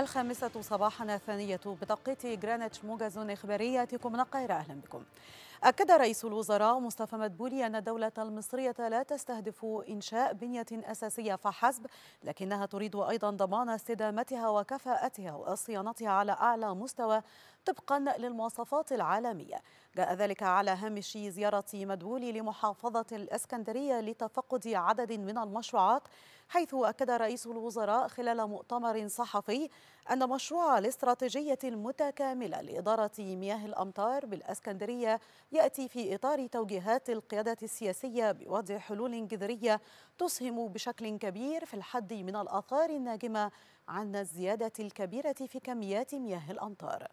الخامسة صباحا الثانية بتوقيت جرانتش موجز إخبارياتكم من القاهرة أهلا بكم أكد رئيس الوزراء مصطفى مدبولي أن الدولة المصرية لا تستهدف إنشاء بنية أساسية فحسب لكنها تريد أيضا ضمان استدامتها وكفاءتها وصيانتها على أعلى مستوى طبقا للمواصفات العالمية جاء ذلك على هامش زيارة مدبولي لمحافظة الإسكندرية لتفقد عدد من المشروعات حيث أكد رئيس الوزراء خلال مؤتمر صحفي أن مشروع الاستراتيجية المتكاملة لإدارة مياه الأمطار بالأسكندرية يأتي في إطار توجيهات القيادة السياسية بوضع حلول جذرية تسهم بشكل كبير في الحد من الآثار الناجمة عن الزيادة الكبيرة في كميات مياه الأمطار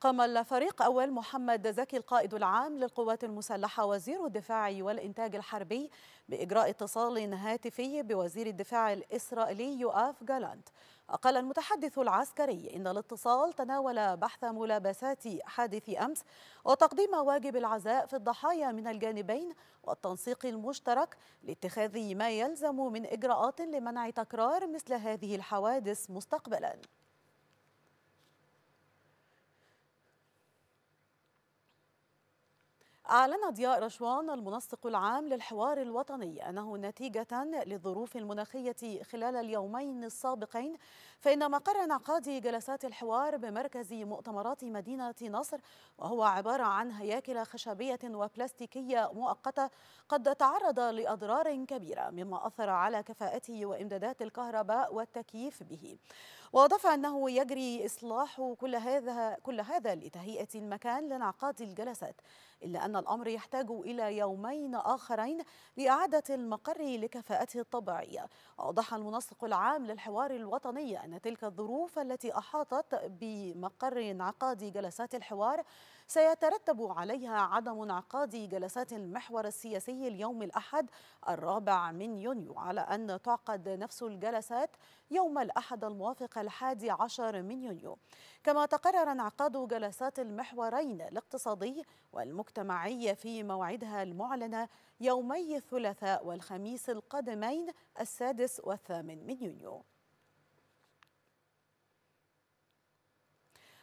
قام الفريق أول محمد زكي القائد العام للقوات المسلحة وزير الدفاع والإنتاج الحربي بإجراء اتصال هاتفي بوزير الدفاع الإسرائيلي يؤاف جالانت أقل المتحدث العسكري إن الاتصال تناول بحث ملابسات حادث أمس وتقديم واجب العزاء في الضحايا من الجانبين والتنسيق المشترك لاتخاذ ما يلزم من إجراءات لمنع تكرار مثل هذه الحوادث مستقبلاً أعلن ضياء رشوان المنسق العام للحوار الوطني أنه نتيجة للظروف المناخية خلال اليومين السابقين فإن مقر انعقاد جلسات الحوار بمركز مؤتمرات مدينة نصر وهو عبارة عن هياكل خشبية وبلاستيكية مؤقتة قد تعرض لأضرار كبيرة مما أثر على كفاءته وإمدادات الكهرباء والتكييف به وأضاف أنه يجري إصلاح كل هذا كل هذا لتهيئة المكان لانعقاد الجلسات إلا أن الأمر يحتاج إلى يومين آخرين لإعادة المقر لكفاءته الطبيعية أوضح المنسق العام للحوار الوطني أن تلك الظروف التي أحاطت بمقر انعقاد جلسات الحوار سيترتب عليها عدم انعقاد جلسات المحور السياسي اليوم الأحد الرابع من يونيو على أن تعقد نفس الجلسات يوم الأحد الموافق الحادي عشر من يونيو كما تقرر انعقاد جلسات المحورين الاقتصادي والمجتمعي في موعدها المعلنة يومي الثلاثاء والخميس القادمين السادس والثامن من يونيو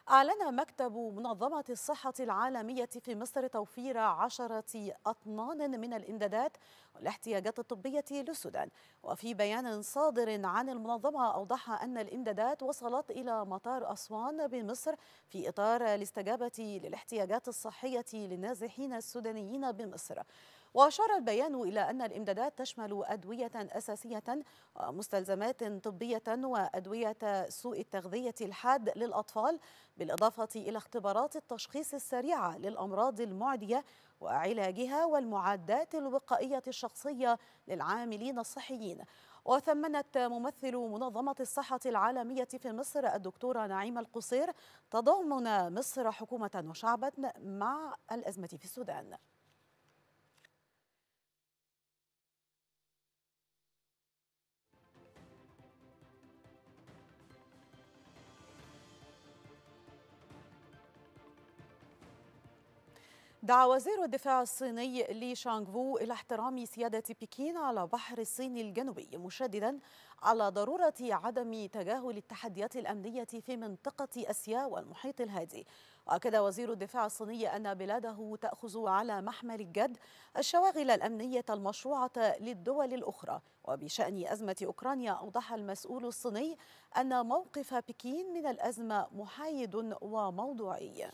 أعلن مكتب منظمة الصحة العالمية في مصر توفير عشرة أطنان من الإمدادات والاحتياجات الطبية للسودان وفي بيان صادر عن المنظمة أوضح أن الإمدادات وصلت إلى مطار أسوان بمصر في إطار الاستجابة للاحتياجات الصحية للنازحين السودانيين بمصر وأشار البيان إلى أن الإمدادات تشمل أدوية أساسية ومستلزمات آه، طبية وأدوية سوء التغذية الحاد للأطفال بالإضافة إلى اختبارات التشخيص السريعة للأمراض المعدية وعلاجها والمعدات الوقائية الشخصية للعاملين الصحيين وثمنت ممثل منظمة الصحة العالمية في مصر الدكتورة نعيمة القصير تضامن مصر حكومة وشعبا مع الأزمة في السودان دعا وزير الدفاع الصيني لي شانغ فو إلى احترام سيادة بكين على بحر الصين الجنوبي مشددا على ضرورة عدم تجاهل التحديات الأمنية في منطقة أسيا والمحيط الهادي وأكد وزير الدفاع الصيني أن بلاده تأخذ على محمل الجد الشواغل الأمنية المشروعة للدول الأخرى وبشأن أزمة أوكرانيا أوضح المسؤول الصيني أن موقف بكين من الأزمة محايد وموضوعي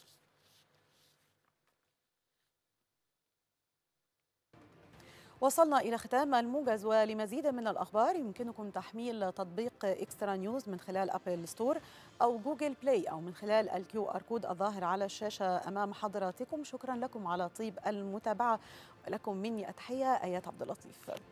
وصلنا إلى ختام الموجز ولمزيد من الأخبار يمكنكم تحميل تطبيق إكسترا نيوز من خلال أبل ستور أو جوجل بلاي أو من خلال الكيو آر كود الظاهر على الشاشة أمام حضراتكم شكرا لكم على طيب المتابعة لكم مني أتحية آيات عبد اللطيف